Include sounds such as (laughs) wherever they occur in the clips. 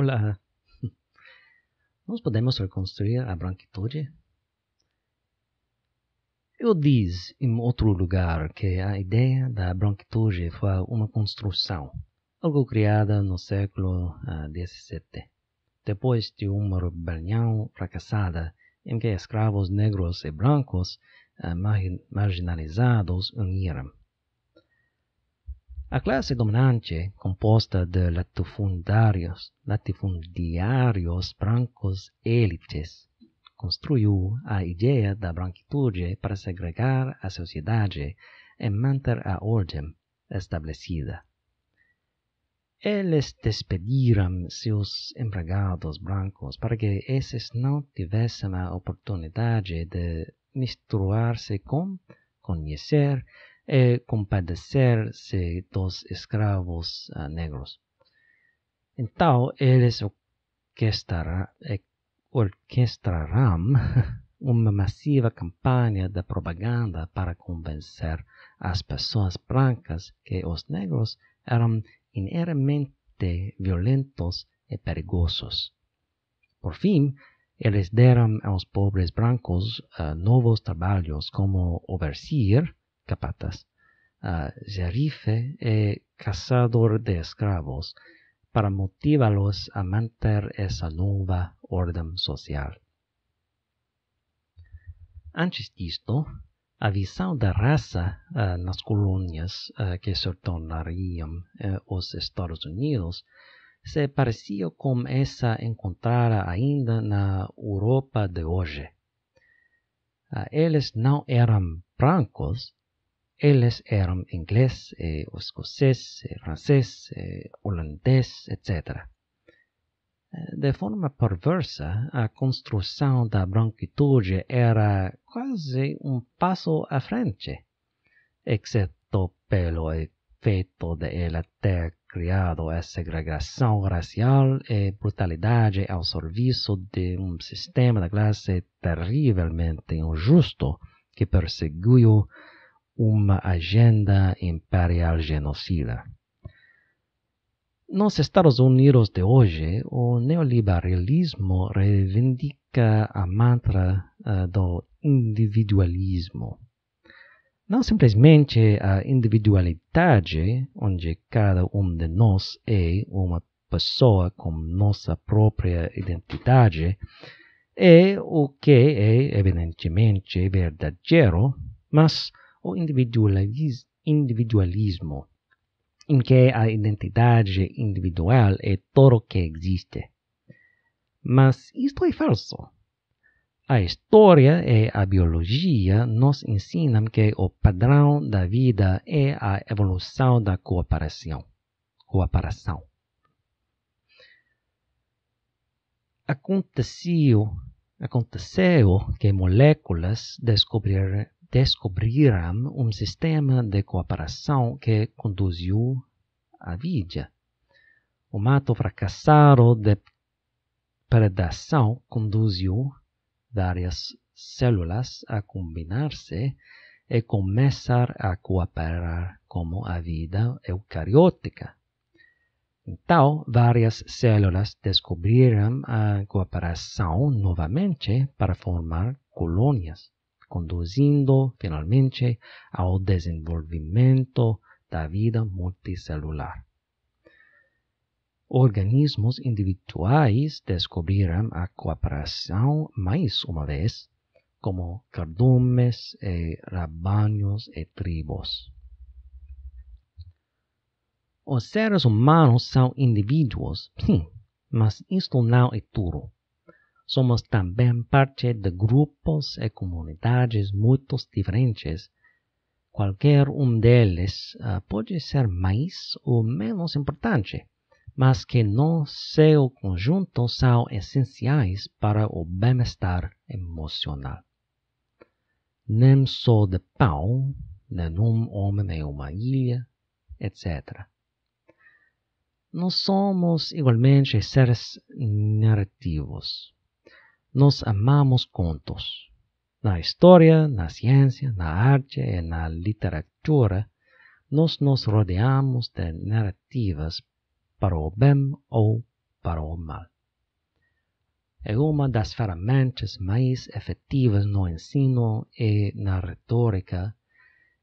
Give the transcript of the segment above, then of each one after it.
Olá. Nós podemos reconstruir a branquitude? Eu diz em outro lugar que a ideia da branquitude foi uma construção, algo criada no século XVII, ah, depois de uma rebelião fracassada em que escravos negros e brancos ah, marginalizados uniram. A classe dominante, composta de latifundários, latifundiários brancos élites, construiu a ideia da branquitude para segregar a sociedade e manter a ordem estabelecida. Eles despediram seus empregados brancos para que esses não tivessem a oportunidade de misturar-se com, conhecer e é, compadecer-se dos escravos ah, negros. Então, eles orquestra, é, orquestrarão (laughs) uma massiva campanha de propaganda para convencer as pessoas brancas que os negros eram inerentemente violentos e perigosos. Por fim, eles deram aos pobres brancos uh, novos trabalhos como overseer, capatas, a ah, Jerife eh, cazador de esclavos, para motivarlos a mantener esa nueva orden social. Antes disto, avisado de raza ah, en las colonias ah, que se tornarían eh, los Estados Unidos, se parecía como esa encontrada ainda en Europa de hoy. Ellos no eran brancos, Eles eram inglês, eh, escocês, eh, francês, eh, holandês, etc. Eh, de forma perversa, a construção da branquitude era quase um passo à frente, exceto pelo efeito de ela ter criado a segregação racial e brutalidade ao serviço de um sistema de classe terrivelmente injusto que perseguiu uma agenda imperial genocida. Nos Estados Unidos de hoje, o neoliberalismo reivindica a mantra uh, do individualismo. Não simplesmente a individualidade, onde cada um de nós é uma pessoa com nossa própria identidade, é o que é evidentemente verdadeiro, mas o individualismo, em que a identidade individual é todo o que existe. Mas isto é falso. A história e a biologia nos ensinam que o padrão da vida é a evolução da cooperação. cooperação. Aconteceu, aconteceu que moléculas descobriram descobriram um sistema de cooperação que conduziu à vida. O mato fracassado de predação conduziu várias células a combinar-se e começar a cooperar como a vida eucariótica. Então, várias células descobriram a cooperação novamente para formar colônias conduzindo finalmente ao desenvolvimento da vida multicelular. Organismos individuais descobriram a cooperação mais uma vez, como cardumes e eh, e tribos. Os seres humanos são indivíduos, sim, mas isto não é tudo somos também parte de grupos e comunidades muito diferentes. Qualquer um deles uh, ah, pode ser mais ou menos importante, mas que no seu conjunto são essenciais para o bem-estar emocional. Nem só de pau, nenhum homem é uma ilha, etc. Nós somos igualmente seres narrativos nos amamos contos. Na história, na ciência, na arte e na literatura, nós nos rodeamos de narrativas para o bem ou para o mal. É uma das ferramentas mais efetivas no ensino e é na retórica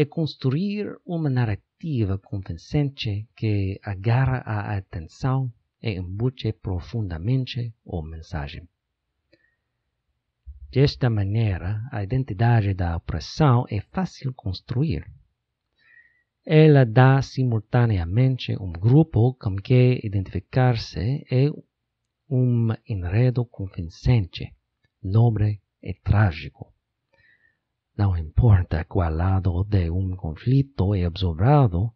é construir uma narrativa convincente que agarra a atenção e embute profundamente a mensagem. Desta maneira, a identidade da opressão é fácil construir. Ela dá simultaneamente um grupo com que identificar-se e um enredo convincente, nobre e é trágico. Não importa qual lado de um conflito é observado,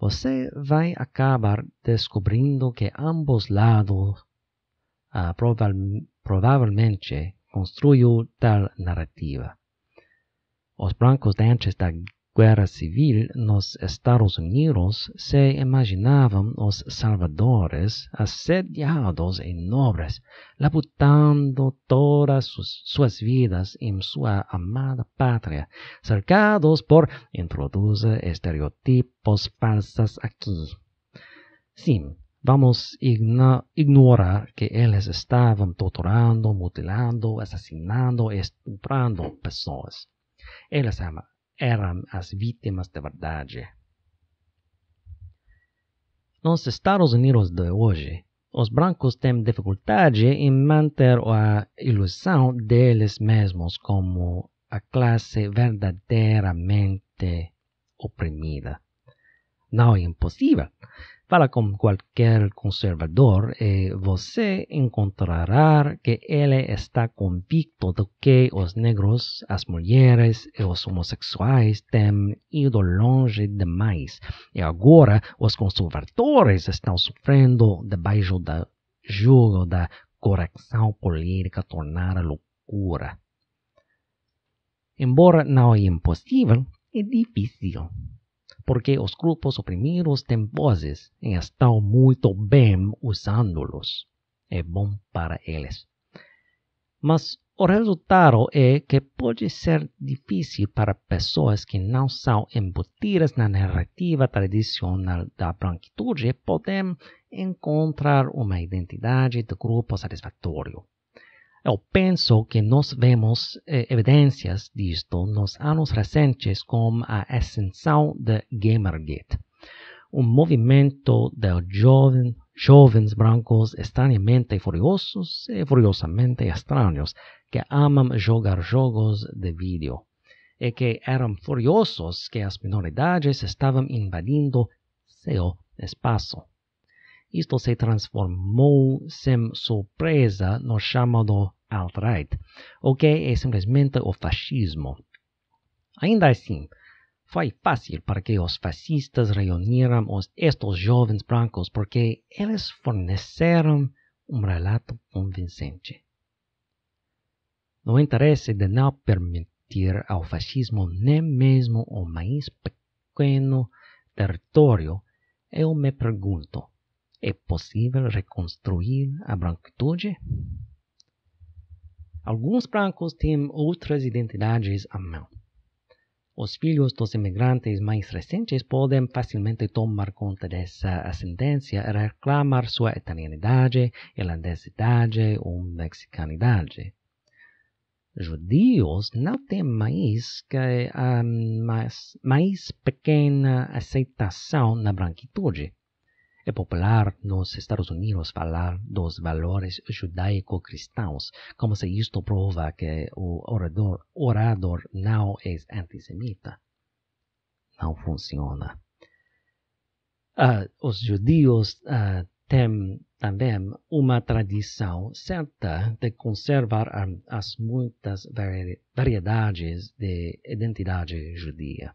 você vai acabar descobrindo que ambos lados ah, provavelmente construyó tal narrativa. Los de antes de la guerra civil los Estados Unidos se imaginaban los salvadores asediados en nobles, labutando todas sus, vidas en su amada patria, cercados por introduce estereotipos falsas aquí. Sí. Vamos ignorar que eles estavam torturando, mutilando, assassinando e estuprando pessoas. Eles eram as vítimas de verdade. Nos Estados Unidos de hoje, os brancos têm dificuldade em manter a ilusão deles mesmos como a classe verdadeiramente oprimida. Não é impossível para com qualquer conservador, e eh, você encontrará que ele está convicto de que os negros, as mulheres e os homossexuais têm ido longe demais. E agora os conservadores estão sofrendo debaixo do jogo da correção política tornada loucura. Embora não é impossível, é difícil porque os grupos oprimidos têm vozes e estão muito bem usando-los. É bom para eles. Mas o resultado é que pode ser difícil para pessoas que não são embutidas na narrativa tradicional da branquitude poder encontrar uma identidade de grupo satisfatório. Eu penso que nós vemos eh, evidências disto nos anos recentes com a ascensão de Gamergate, um movimento de jovens brancos estranhamente furiosos e furiosamente estranhos que amam jogar jogos de vídeo e que eram furiosos que as minoridades estavam invadindo seu espaço. Isto se transformou sem surpresa no chamado alt-right, o que é simplesmente o fascismo. Ainda assim, foi fácil para que os fascistas reuniram estes jovens brancos porque eles forneceram um relato convincente. No interesse de não permitir ao fascismo nem mesmo o mais pequeno território, eu me pergunto: é possível reconstruir a branquitude? Alguns brancos têm outras identidades à mão. Os filhos dos imigrantes mais recentes podem facilmente tomar conta dessa ascendência e reclamar sua italianidade, irlandesidade ou mexicanidade. Judeus não têm mais que a mais, mais pequena aceitação na branquitude. É popular nos Estados Unidos falar dos valores judaico-cristãos, como se isto prova que o orador, orador não é antissemita. Não funciona. Ah, os judeus ah, têm também uma tradição certa de conservar ah, as muitas variedades de identidade judia.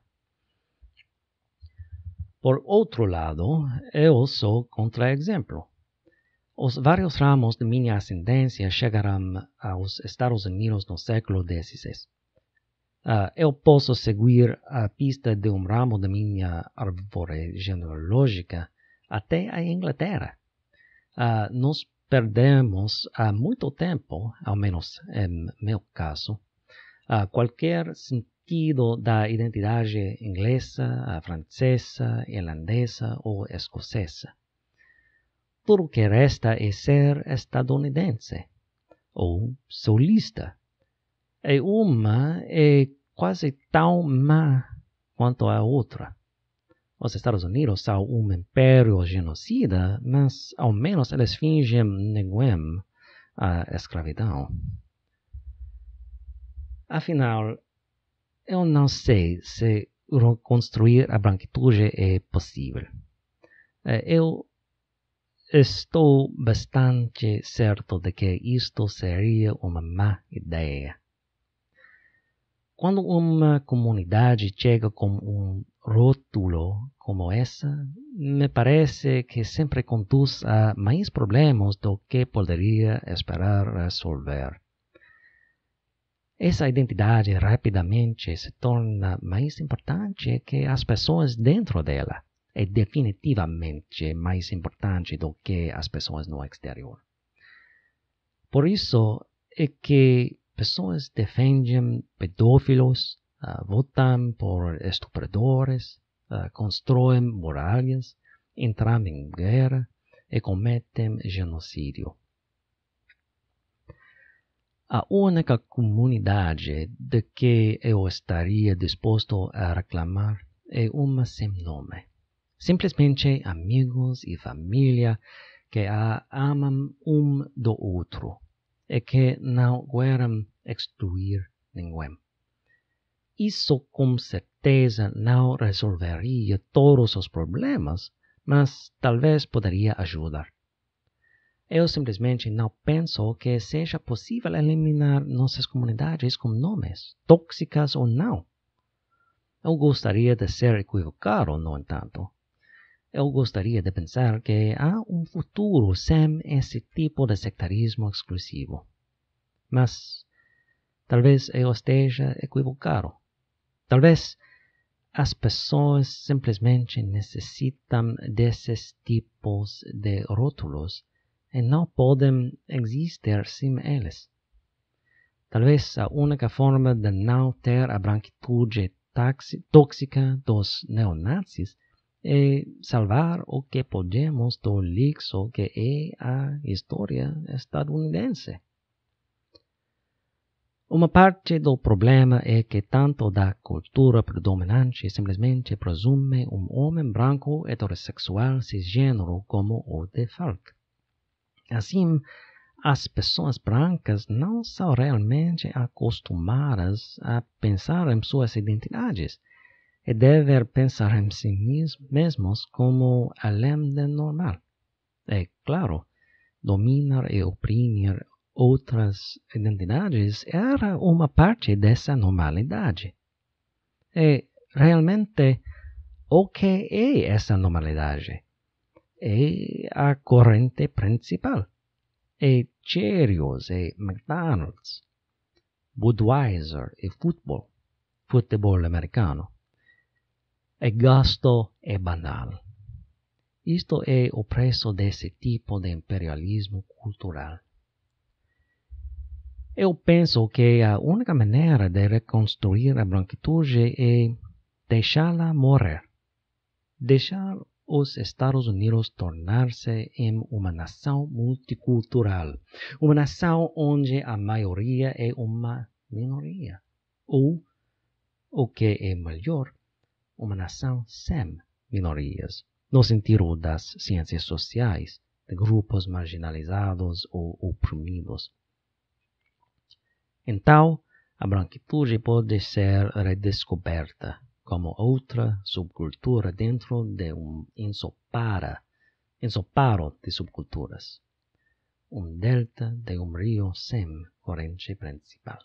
Por outro lado, eu sou contra-exemplo. Os vários ramos de minha ascendência chegarão aos Estados Unidos no século XVI. Uh, ah, eu posso seguir a pista de um ramo de minha árvore genealógica até a Inglaterra. Uh, nos perdemos há muito tempo, ao menos em meu caso, uh, qualquer da identidade inglesa, francesa, irlandesa ou escocesa. Tudo que resta é ser estadunidense ou solista. E uma é quase tão má quanto a outra. Os Estados Unidos são um império genocida, mas ao menos eles fingem neguem a escravidão. Afinal, eu não sei se reconstruir a branquitude é possível. É, eu estou bastante certo de que isto seria uma má ideia. Quando uma comunidade chega com um rótulo como essa, me parece que sempre conduz a mais problemas do que poderia esperar resolver. Essa identidade rapidamente se torna mais importante é que as pessoas dentro dela. É definitivamente mais importante do que as pessoas no exterior. Por isso é que pessoas defendem pedófilos, ah, votam por estupradores, ah, constroem muralhas, entram em guerra e cometem genocídio a única comunidade de que eu estaria disposto a reclamar é uma sem nome. Simplesmente amigos e família que a amam um do outro e que não querem excluir ninguém. Isso com certeza não resolveria todos os problemas, mas talvez poderia ajudar. Eu simplesmente não penso que seja possível eliminar nossas comunidades com nomes, tóxicas ou não. Eu gostaria de ser equivocado, no entanto. Eu gostaria de pensar que há um futuro sem esse tipo de sectarismo exclusivo. Mas talvez eu esteja equivocado. Talvez as pessoas simplesmente necessitam desses tipos de rótulos e não podem existir sem eles. Talvez a única forma de não ter a branquitude tóxica dos neonazis é salvar o que podemos do lixo que é a história estadunidense. Uma parte do problema é que tanto da cultura predominante simplesmente presume um homem branco heterossexual cisgênero como o de Falk. Assim, as pessoas brancas não são realmente acostumadas a pensar em suas identidades e devem pensar em si mesmos como além do normal. É claro, dominar e oprimir outras identidades era uma parte dessa normalidade. E é realmente, o que é essa normalidade? e a corrente principal, e Cheerios e McDonald's, Budweiser e football, football americano. E gasto e banale. Isto è oppresso questo tipo di imperialismo culturale. Io penso che l'unica maniera di ricostruire la branchitude è lasciarla morire, lasciar os Estados Unidos tornar-se em uma nação multicultural, uma nação onde a maioria é uma minoria, ou, o que é melhor, uma nação sem minorias, no sentido das ciências sociais, de grupos marginalizados ou oprimidos. Então, a branquitude pode ser redescoberta como otra subcultura dentro de un ensopara, ensoparo de subculturas, un delta de un río sem corriente principal.